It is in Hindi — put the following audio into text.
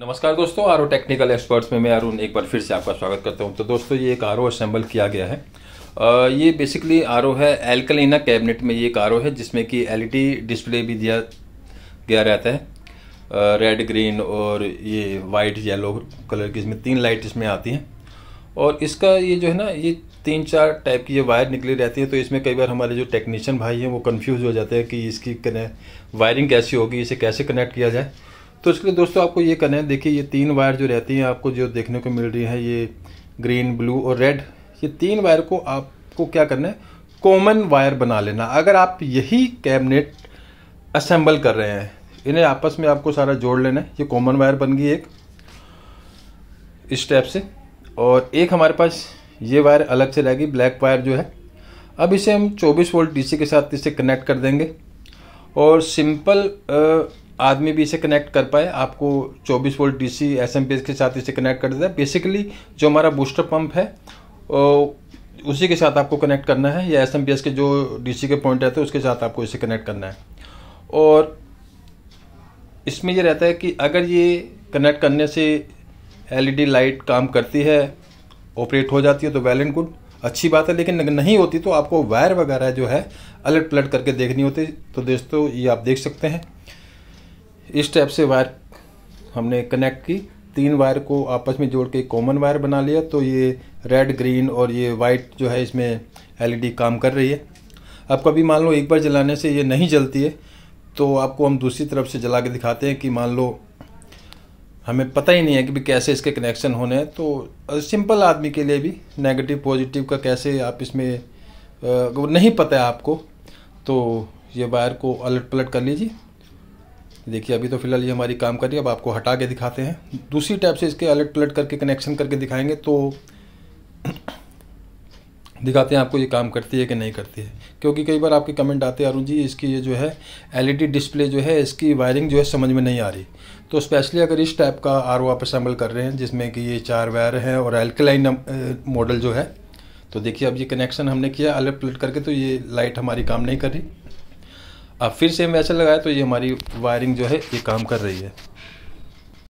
नमस्कार दोस्तों आरो टेक्निकल एक्सपर्ट्स में मैं अरुण एक बार फिर से आपका स्वागत करता हूं तो दोस्तों ये एक आरो असेंबल किया गया है आ, ये बेसिकली आर है एल्कलिना कैबिनेट में ये एक आरो है जिसमें कि एल डिस्प्ले भी दिया गया रहता है रेड ग्रीन और ये वाइट येलो कलर की इसमें तीन लाइट इसमें आती हैं और इसका ये जो है ना ये तीन चार टाइप की ये वायर निकली रहती है तो इसमें कई बार हमारे जो टेक्नीशियन भाई हैं वो कन्फ्यूज़ हो जाते हैं कि इसकी वायरिंग कैसी होगी इसे कैसे कनेक्ट किया जाए तो इसके लिए दोस्तों आपको ये करना है देखिए ये तीन वायर जो रहती हैं आपको जो देखने को मिल रही है ये ग्रीन ब्लू और रेड ये तीन वायर को आपको क्या करना है कॉमन वायर बना लेना अगर आप यही कैबिनेट असेंबल कर रहे हैं इन्हें आपस में आपको सारा जोड़ लेना है ये कॉमन वायर बन गई एक इस टाइप से और एक हमारे पास ये वायर अलग से रहेगी ब्लैक वायर जो है अब इसे हम 24 वोल्ट डीसी के साथ इसे कनेक्ट कर देंगे और सिंपल आदमी भी इसे कनेक्ट कर पाए आपको 24 वोल्ट डीसी एसएमपीएस के साथ इसे कनेक्ट कर देता है बेसिकली जो हमारा बूस्टर पंप है उसी के साथ आपको कनेक्ट करना है या एसएमपीएस के जो डीसी के पॉइंट रहते हैं उसके साथ आपको इसे कनेक्ट करना है और इसमें यह रहता है कि अगर ये कनेक्ट करने से एल लाइट e काम करती है ऑपरेट हो जाती है तो वेल एंड गुड अच्छी बात है लेकिन नहीं होती तो आपको वायर वगैरह जो है अलट पलट करके देखनी होती तो दोस्तों ये आप देख सकते हैं इस टाइप से वायर हमने कनेक्ट की तीन वायर को आपस में जोड़ के कॉमन वायर बना लिया तो ये रेड ग्रीन और ये वाइट जो है इसमें एलईडी काम कर रही है अब कभी मान लो एक बार जलाने से ये नहीं जलती है तो आपको हम दूसरी तरफ से जला के दिखाते हैं कि मान लो हमें पता ही नहीं है कि भी कैसे इसके कनेक्शन होने हैं तो सिंपल आदमी के लिए भी नेगेटिव पॉजिटिव का कैसे आप इसमें नहीं पता है आपको तो ये वायर को अलट पलट कर लीजिए देखिए अभी तो फिलहाल ये हमारी काम कर रही है अब आपको हटा के दिखाते हैं दूसरी टाइप से इसके अलट पलट करके कनेक्शन करके दिखाएंगे तो दिखाते हैं आपको ये काम करती है कि नहीं करती है क्योंकि कई बार आपके कमेंट आते हैं अरुण जी इसकी ये जो है एलईडी डिस्प्ले जो है इसकी वायरिंग जो है समझ में नहीं आ रही तो स्पेशली अगर इस टाइप का आर ओ आप असम्बल कर रहे हैं जिसमें कि ये चार वायर हैं और एल्कलाइन मॉडल जो है तो देखिए अब ये कनेक्शन हमने किया अलग पलट करके तो ये लाइट हमारी काम नहीं कर रही अब फिर से हम ऐसा लगाया तो ये हमारी वायरिंग जो है ये काम कर रही है